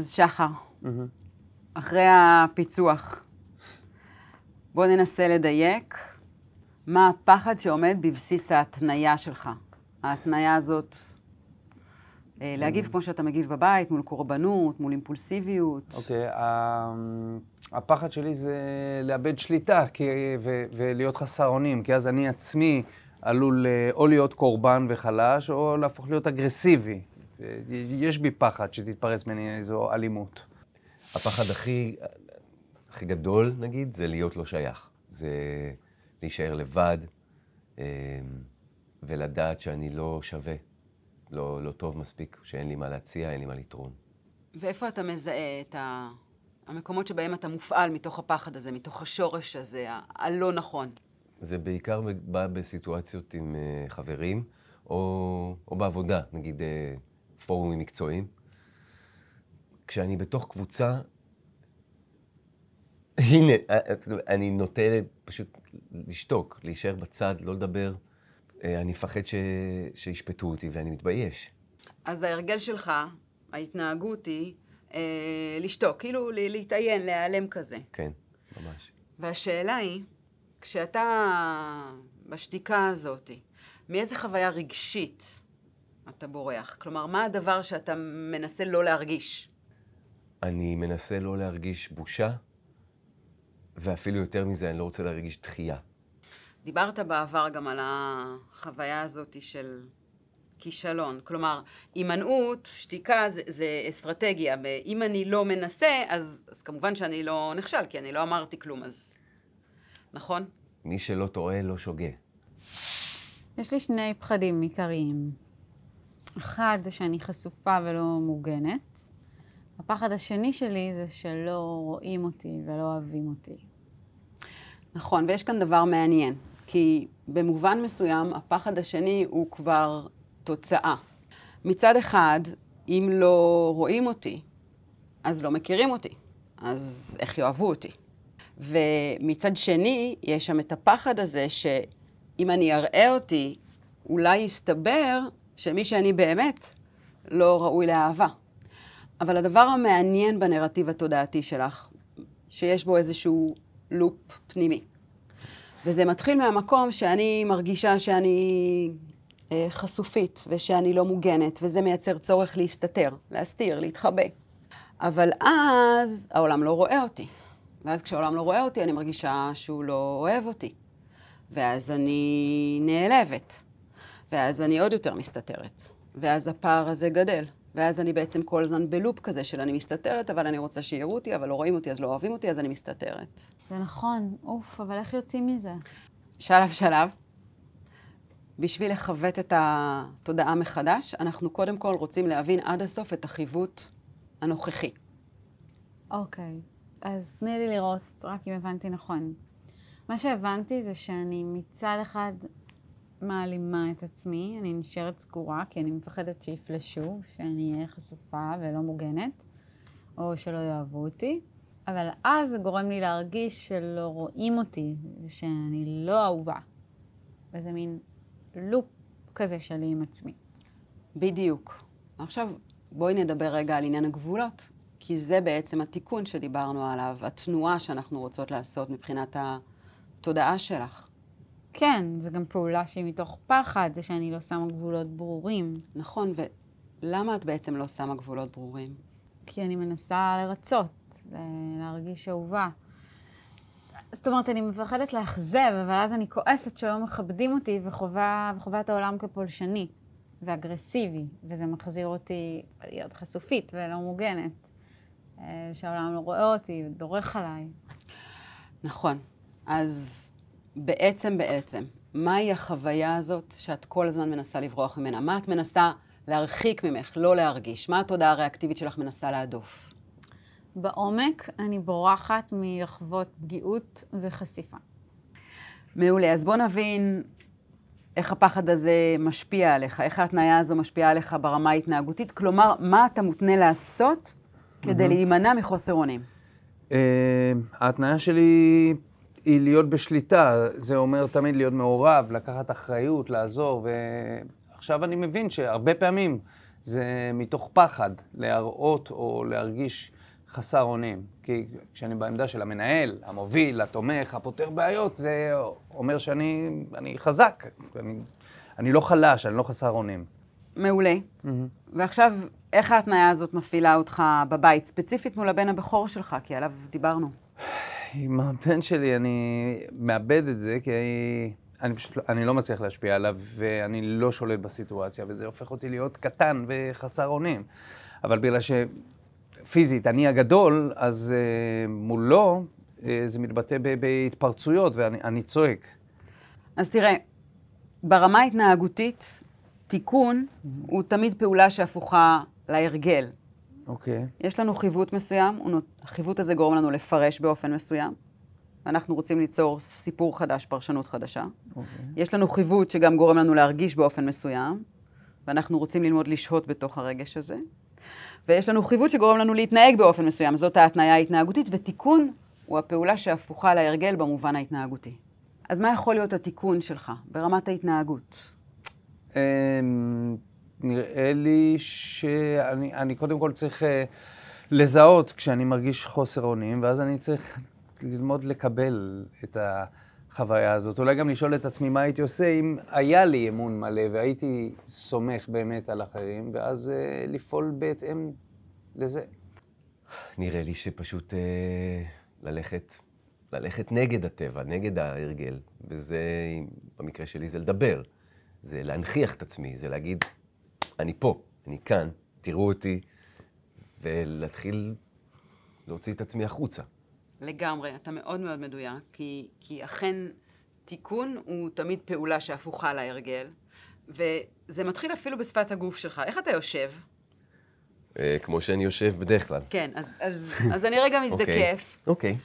אז שחר, אחרי הפיצוח, בוא ננסה לדייק מה הפחד שעומד בבסיס ההתניה שלך. ההתניה הזאת, אה, להגיב כמו שאתה מגיב בבית, מול קורבנות, מול אימפולסיביות. אוקיי, אה, הפחד שלי זה לאבד שליטה ולהיות חסר אונים, כי אז אני עצמי עלול אה, או להיות קורבן וחלש, או להפוך להיות אגרסיבי יש בי פחד שתתפרץ ממני איזו אלימות. הפחד הכי, הכי גדול, נגיד, זה להיות לא שייך. זה להישאר לבד אמ, ולדעת שאני לא שווה, לא, לא טוב מספיק, שאין לי מה להציע, אין לי מה לתרום. ואיפה אתה מזהה את ה... המקומות שבהם אתה מופעל מתוך הפחד הזה, מתוך השורש הזה, הלא נכון? זה בעיקר בא בסיטואציות עם אה, חברים, או, או בעבודה, נגיד אה, פורומים מקצועיים. כשאני בתוך קבוצה, הנה, אה, אה, אני נוטה פשוט לשתוק, להישאר בצד, לא לדבר. אה, אני מפחד ש... שישפטו אותי ואני מתבייש. אז ההרגל שלך, ההתנהגות היא אה, לשתוק, כאילו להתעיין, להיעלם כזה. כן, ממש. והשאלה היא, כשאתה בשתיקה הזאת, מאיזה חוויה רגשית אתה בורח? כלומר, מה הדבר שאתה מנסה לא להרגיש? אני מנסה לא להרגיש בושה, ואפילו יותר מזה, אני לא רוצה להרגיש דחייה. דיברת בעבר גם על החוויה הזאת של כישלון. כלומר, הימנעות, שתיקה, זה, זה אסטרטגיה. אם אני לא מנסה, אז, אז כמובן שאני לא נכשל, כי אני לא אמרתי כלום, אז... נכון? מי שלא טועה, לא שוגה. יש לי שני פחדים עיקריים. אחד זה שאני חשופה ולא מוגנת. הפחד השני שלי זה שלא רואים אותי ולא אוהבים אותי. נכון, ויש כאן דבר מעניין, כי במובן מסוים הפחד השני הוא כבר תוצאה. מצד אחד, אם לא רואים אותי, אז לא מכירים אותי, אז איך יאהבו אותי? ומצד שני, יש שם את הפחד הזה שאם אני אראה אותי, אולי יסתבר שמי שאני באמת לא ראוי לאהבה. אבל הדבר המעניין בנרטיב התודעתי שלך, שיש בו איזשהו לופ פנימי. וזה מתחיל מהמקום שאני מרגישה שאני אה, חשופית ושאני לא מוגנת, וזה מייצר צורך להסתתר, להסתיר, להתחבא. אבל אז העולם לא רואה אותי. ואז כשהעולם לא רואה אותי, אני מרגישה שהוא לא אוהב אותי. ואז אני נעלבת. ואז אני עוד יותר מסתתרת, ואז הפער הזה גדל. ואז אני בעצם כל הזמן בלופ כזה של אני מסתתרת, אבל אני רוצה שיראו אותי, אבל לא רואים אותי, אז לא אוהבים אותי, אז אני מסתתרת. זה נכון, אוף, אבל איך יוצאים מזה? שלב שלב. בשביל לכבט את התודעה מחדש, אנחנו קודם כל רוצים להבין עד הסוף את החיווט הנוכחי. אוקיי, אז תני לי לראות, רק אם הבנתי נכון. מה שהבנתי זה שאני מצד אחד מעלימה את עצמי, אני נשארת סגורה כי אני מפחדת שיפלשו, שאני אהיה חשופה ולא מוגנת, או שלא יאהבו אותי. אבל אז זה גורם לי להרגיש שלא רואים אותי, ושאני לא אהובה. וזה מין לופ כזה שלי עם עצמי. בדיוק. עכשיו בואי נדבר רגע על עניין הגבולות, כי זה בעצם התיקון שדיברנו עליו, התנועה שאנחנו רוצות לעשות מבחינת התודעה שלך. כן, זה גם פעולה שהיא מתוך פחד, זה שאני לא שמה גבולות ברורים. נכון, ולמה את בעצם לא שמה גבולות ברורים? כי אני מנסה לרצות, להרגיש אהובה. זאת אומרת, אני מפחדת לאכזב, אבל אז אני כועסת שלא מכבדים אותי וחווה, את העולם כפולשני ואגרסיבי, וזה מחזיר אותי להיות חשופית ולא מוגנת, אה, שהעולם לא רואה אותי, ודורך עליי. נכון. אז בעצם בעצם, מהי החוויה הזאת שאת כל הזמן מנסה לברוח ממנה? מה את מנסה להרחיק ממך, לא להרגיש? מה התודעה הריאקטיבית שלך מנסה להדוף? בעומק אני בורחת מלחוות פגיעות וחשיפה. מעולה, אז בוא נבין איך הפחד הזה משפיע עליך, איך ההתניה הזו משפיעה עליך ברמה ההתנהגותית, כלומר, מה אתה מותנה לעשות כדי mm-hmm. להימנע מחוסר אונים? Uh, ההתניה שלי היא להיות בשליטה, זה אומר תמיד להיות מעורב, לקחת אחריות, לעזור, ועכשיו אני מבין שהרבה פעמים זה מתוך פחד להראות או להרגיש חסר אונים. כי כשאני בעמדה של המנהל, המוביל, התומך, הפותר בעיות, זה אומר שאני אני חזק, אני, אני לא חלש, אני לא חסר אונים. מעולה. Mm-hmm. ועכשיו, איך ההתניה הזאת מפעילה אותך בבית, ספציפית מול הבן הבכור שלך, כי עליו דיברנו. עם הבן שלי אני מאבד את זה, כי אני פשוט, לא, אני לא מצליח להשפיע עליו, ואני לא שולט בסיטואציה, וזה הופך אותי להיות קטן וחסר אונים. אבל בגלל שפיזית אני הגדול, אז uh, מולו uh, זה מתבטא בהתפרצויות, ואני צועק. אז תראה, ברמה ההתנהגותית, תיקון הוא תמיד פעולה שהפוכה להרגל. אוקיי. Okay. יש לנו חיווט מסוים, החיווט הזה גורם לנו לפרש באופן מסוים. אנחנו רוצים ליצור סיפור חדש, פרשנות חדשה. Okay. אוקיי. יש לנו חיווט שגם גורם לנו להרגיש באופן מסוים, ואנחנו רוצים ללמוד לשהות בתוך הרגש הזה. ויש לנו חיווט שגורם לנו להתנהג באופן מסוים, זאת ההתניה ההתנהגותית, ותיקון הוא הפעולה שהפוכה להרגל במובן ההתנהגותי. אז מה יכול להיות התיקון שלך ברמת ההתנהגות? אמ, נראה לי שאני קודם כל צריך אה, לזהות כשאני מרגיש חוסר אונים, ואז אני צריך ללמוד לקבל את החוויה הזאת. אולי גם לשאול את עצמי מה הייתי עושה אם היה לי אמון מלא והייתי סומך באמת על אחרים, ואז uh, לפעול בהתאם לזה. נראה לי שפשוט אה, ללכת, ללכת נגד הטבע, נגד ההרגל, וזה, במקרה שלי זה לדבר, זה להנכיח את עצמי, זה להגיד, אני פה, אני כאן, תראו אותי, ולהתחיל להוציא את עצמי החוצה. לגמרי, אתה מאוד מאוד מדויק, כי, כי אכן תיקון הוא תמיד פעולה שהפוכה להרגל, וזה מתחיל אפילו בשפת הגוף שלך. איך אתה יושב? אה, כמו שאני יושב בדרך כלל. כן, אז, אז, אז אני רגע אוקיי. מזדקף. אוקיי. okay. okay.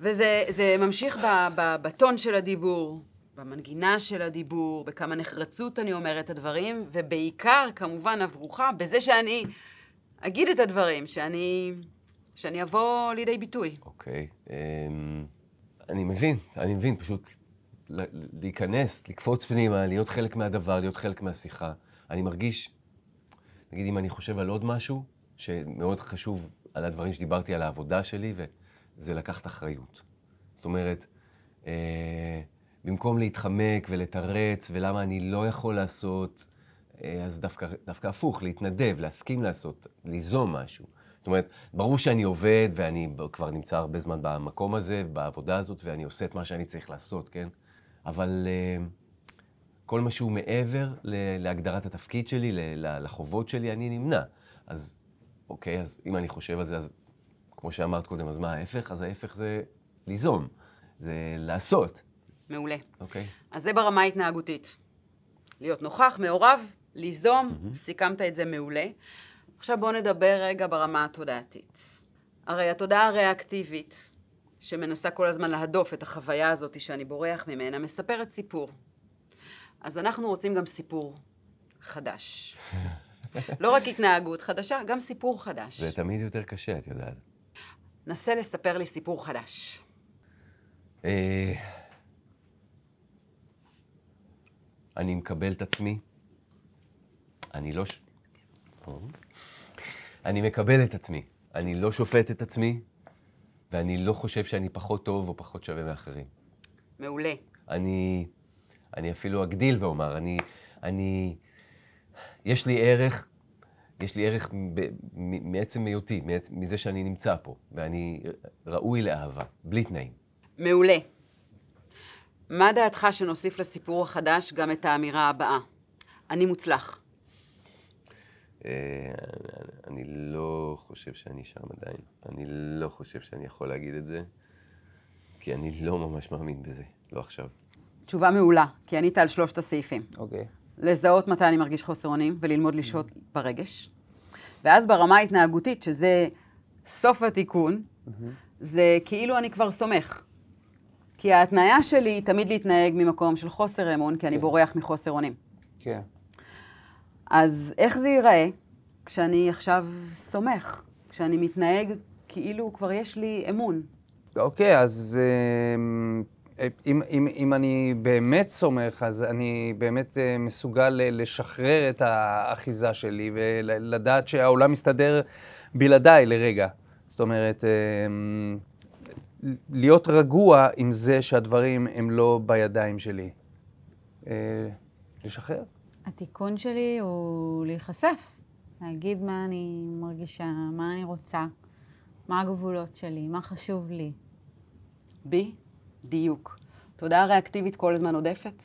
וזה ממשיך בטון של הדיבור, במנגינה של הדיבור, בכמה נחרצות אני אומרת את הדברים, ובעיקר, כמובן, הברוכה בזה שאני אגיד את הדברים, שאני, שאני אבוא לידי ביטוי. אוקיי. Okay. אמ, um, אני מבין, אני מבין, פשוט להיכנס, לקפוץ פנימה, להיות חלק מהדבר, להיות חלק מהשיחה. אני מרגיש, נגיד, אם אני חושב על עוד משהו, שמאוד חשוב על הדברים שדיברתי על העבודה שלי, וזה לקחת אחריות. זאת אומרת, uh, במקום להתחמק ולתרץ ולמה אני לא יכול לעשות, אה, אז דווקא, דווקא הפוך, להתנדב, להסכים לעשות, ליזום משהו. זאת אומרת, ברור שאני עובד ואני כבר נמצא הרבה זמן במקום הזה, בעבודה הזאת, ואני עושה את מה שאני צריך לעשות, כן? אבל אה, כל מה שהוא מעבר להגדרת התפקיד שלי, לחובות שלי, אני נמנע. אז אוקיי, אז אם אני חושב על זה, אז כמו שאמרת קודם, אז מה ההפך? אז ההפך זה ליזום, זה לעשות. מעולה. אוקיי. אז זה ברמה ההתנהגותית. להיות נוכח, מעורב, ליזום, mm-hmm. סיכמת את זה מעולה. עכשיו בואו נדבר רגע ברמה התודעתית. הרי התודעה הריאקטיבית, שמנסה כל הזמן להדוף את החוויה הזאת שאני בורח ממנה, מספרת סיפור. אז אנחנו רוצים גם סיפור חדש. לא רק התנהגות חדשה, גם סיפור חדש. זה תמיד יותר קשה, את יודעת. נסה לספר לי סיפור חדש. אה, אני מקבל את עצמי, אני לא... ש... אוקיי. אני מקבל את עצמי, אני לא שופט את עצמי, ואני לא חושב שאני פחות טוב או פחות שווה מאחרים. מעולה. אני, אני אפילו אגדיל ואומר, אני, אני, יש לי ערך, יש לי ערך ב, מ, מעצם היותי, מעצ, מזה שאני נמצא פה, ואני ראוי לאהבה, בלי תנאים. מעולה. מה דעתך שנוסיף לסיפור החדש גם את האמירה הבאה? אני מוצלח. אה, אני לא חושב שאני שם עדיין. אני לא חושב שאני יכול להגיד את זה, כי אני לא ממש מאמין בזה, לא עכשיו. תשובה מעולה, כי ענית על שלושת הסעיפים. אוקיי. Okay. לזהות מתי אני מרגיש חוסר אונים וללמוד לשהות mm-hmm. ברגש. ואז ברמה ההתנהגותית, שזה סוף התיקון, mm-hmm. זה כאילו אני כבר סומך. כי ההתניה שלי היא תמיד להתנהג ממקום של חוסר אמון, כי אני כן. בורח מחוסר אונים. כן. אז איך זה ייראה כשאני עכשיו סומך, כשאני מתנהג כאילו כבר יש לי אמון? אוקיי, אז אמ, אם, אם, אם אני באמת סומך, אז אני באמת אה, מסוגל אה, לשחרר את האחיזה שלי ולדעת שהעולם מסתדר בלעדיי לרגע. זאת אומרת... אמ, להיות רגוע עם זה שהדברים הם לא בידיים שלי. אה, לשחרר. התיקון שלי הוא להיחשף, להגיד מה אני מרגישה, מה אני רוצה, מה הגבולות שלי, מה חשוב לי. בי, דיוק. תודעה ריאקטיבית כל הזמן עודפת,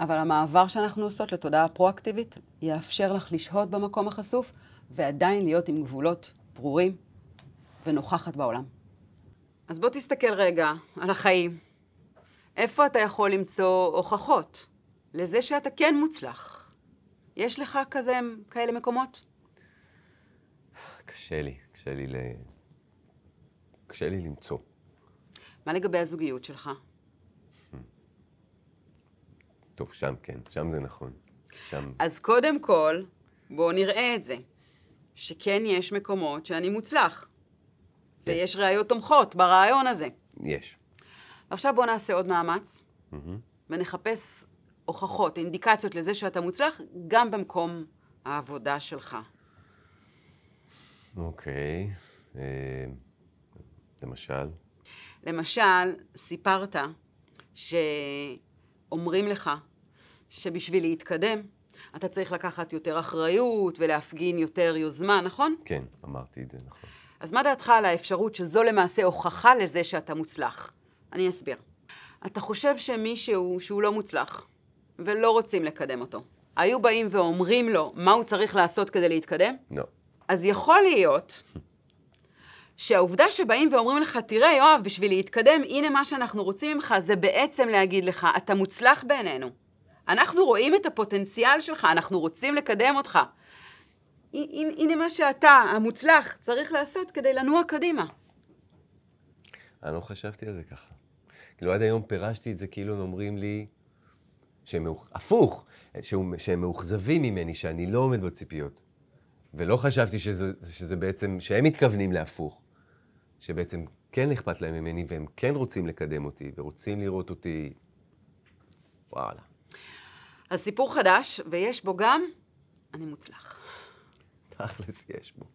אבל המעבר שאנחנו עושות לתודעה פרואקטיבית יאפשר לך לשהות במקום החשוף ועדיין להיות עם גבולות ברורים ונוכחת בעולם. אז בוא תסתכל רגע על החיים. איפה אתה יכול למצוא הוכחות לזה שאתה כן מוצלח? יש לך כזה, כאלה מקומות? קשה לי, קשה לי ל... קשה לי למצוא. מה לגבי הזוגיות שלך? טוב, שם כן, שם זה נכון. שם... אז קודם כל, בואו נראה את זה. שכן יש מקומות שאני מוצלח. כן. ויש ראיות תומכות ברעיון הזה. יש. עכשיו בואו נעשה עוד מאמץ, mm-hmm. ונחפש הוכחות, אינדיקציות לזה שאתה מוצלח, גם במקום העבודה שלך. אוקיי. Okay. אה, uh, למשל? למשל, סיפרת שאומרים לך שבשביל להתקדם, אתה צריך לקחת יותר אחריות ולהפגין יותר יוזמה, נכון? כן, אמרתי את זה, נכון. אז מה דעתך על האפשרות שזו למעשה הוכחה לזה שאתה מוצלח? אני אסביר. אתה חושב שמישהו שהוא לא מוצלח ולא רוצים לקדם אותו, היו באים ואומרים לו מה הוא צריך לעשות כדי להתקדם? לא. No. אז יכול להיות שהעובדה שבאים ואומרים לך, תראה יואב, בשביל להתקדם, הנה מה שאנחנו רוצים ממך, זה בעצם להגיד לך, אתה מוצלח בעינינו. אנחנו רואים את הפוטנציאל שלך, אנחנו רוצים לקדם אותך. הנה מה שאתה, המוצלח, צריך לעשות כדי לנוע קדימה. אני לא חשבתי על זה ככה. כאילו עד היום פירשתי את זה כאילו הם אומרים לי, שהם, הפוך, שהם, שהם מאוכזבים ממני, שאני לא עומד בציפיות. ולא חשבתי שזה, שזה בעצם, שהם מתכוונים להפוך. שבעצם כן אכפת להם ממני, והם כן רוצים לקדם אותי, ורוצים לראות אותי... וואלה. אז סיפור חדש, ויש בו גם אני מוצלח. תכלס יש בו.